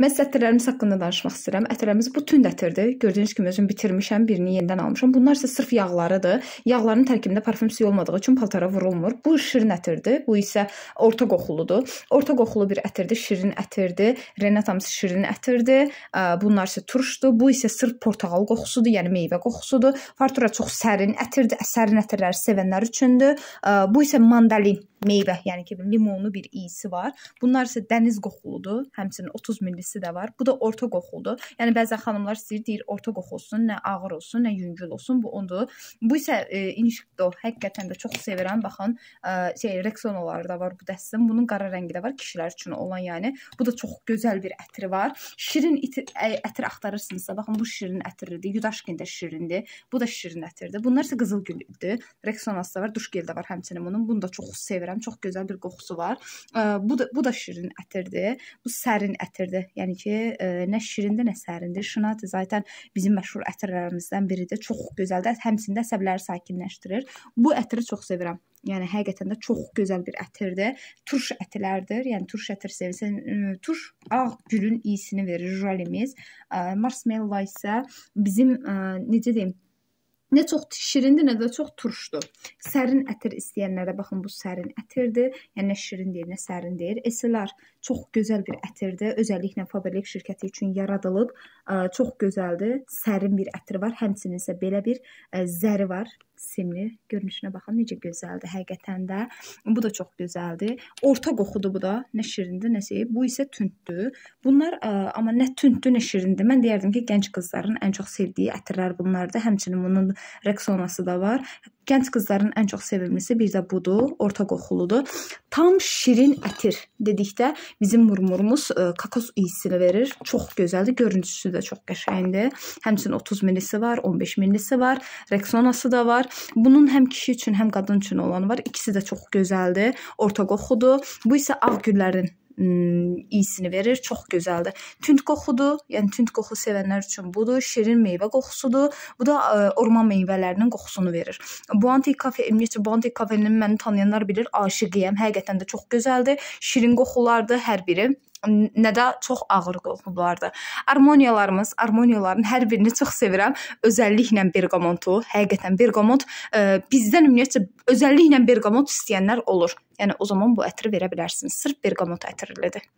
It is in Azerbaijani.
Mən sizə ətirlərimiz haqqında danışmaq istəyirəm. Ətirlərimiz bütün ətirdir. Gördüyünüz kimi özüm bitirmişəm, birini yenidən almışam. Bunlar isə sırf yağlarıdır. Yağların tərkibində parfüm suyu olmadığı üçün paltara vurulmur. Bu şirin ətirdir. Bu isə orta qoxuludur. Orta qoxulu bir ətirdir, şirin ətirdir. Renatamız şirin ətirdir. Bunlar isə turşdur. Bu isə sırf portağal qoxusudur, yəni meyvə qoxusudur. Fartura çox sərin ətirdir. Sərin ətirləri sevənlər üçündür. Bu isə mandalin meyvə, yəni ki, limonlu bir iyisi var. Bunlar isə dəniz qoxuludur. Həmçinin 30 millisi də var. Bu da orta qoxuludur. Yəni bəzi xanımlar istəyir deyir orta qoxu olsun, nə ağır olsun, nə yüngül olsun. Bu ondur. Bu isə e, inşdo həqiqətən də çox sevirəm. Baxın, e, şey Rexonaları da var bu dəstin. Bunun qara rəngi də var kişilər üçün olan, yəni. Bu da çox gözəl bir ətri var. Şirin iti, ə, e, ətri axtarırsınızsa, baxın bu şirin ətridir. Yudaşkin də şirindir. Bu da şirin ətirdir. Bunlar isə qızıl güldür. Rexonası da var, duşgel də var həmçinin bunun. Bunu da çox sevirəm bilirəm. Çox gözəl bir qoxusu var. Bu da bu da şirin ətirdir. Bu sərin ətirdir. Yəni ki, nə şirindir, nə sərindir. Şinati zaten bizim məşhur ətirlərimizdən biridir. Çox gözəldir. Həmçində əsəbləri sakinləşdirir. Bu ətiri çox sevirəm. Yəni həqiqətən də çox gözəl bir ətirdir. Turş ətirlərdir. Yəni turş ətir sevirsən, turş ağ gülün iyisini verir jalimiz. Marshmallow isə bizim necə deyim, Nə çox şirindir, nə də çox turşdur. Sərin ətir istəyənlərə baxın, bu sərin ətirdir. Yəni nə şirin deyir, nə sərin deyir. Eselar çox gözəl bir ətirdir. Özəlliklə Faberlic şirkəti üçün yaradılıb, çox gözəldir. Sərin bir ətir var, həmçinin isə belə bir zəri var simli görünüşünə baxın necə gözəldir həqiqətən də. Bu da çox gözəldir. Orta qoxudur bu da. Nə şirindir, nəsə. Bu isə tünddür. Bunlar ə, amma nə tünddür, nə şirindir. Mən deyərdim ki, gənc qızların ən çox sevdiyi ətirlər bunlardır. Həmçinin bunun rəqs olması da var. Gənc qızların ən çox sevimlisi bir də budur, orta qoxuludur. Tam şirin ətir dedikdə bizim murmurumuz e, kakos iyisini verir. Çox gözəldir, görüntüsü də çox qəşəngdir. Həmçinin 30 millisi var, 15 millisi var, Rexonası da var. Bunun həm kişi üçün, həm qadın üçün olanı var. İkisi də çox gözəldir, orta qoxudur. Bu isə ağ güllərin iyisini verir. Çox gözəldir. Tünd qoxudur. Yəni tünd qoxu sevənlər üçün budur. Şirin meyvə qoxusudur. Bu da ə, orman meyvələrinin qoxusunu verir. Bounty Cafe, ümumiyyətlə Bounty Cafe-nin məni tanıyanlar bilir, aşiqiyəm. Həqiqətən də çox gözəldir. Şirin qoxulardır hər biri nə də çox ağır qoxulardı. Armoniyalarımız, armoniyaların hər birini çox sevirəm. Özəlliklə bergamotu, həqiqətən bergamot ə, e, bizdən ümumiyyətcə özəlliklə bergamot istəyənlər olur. Yəni o zaman bu ətri verə bilərsiniz. Sırf bergamot ətrilidir.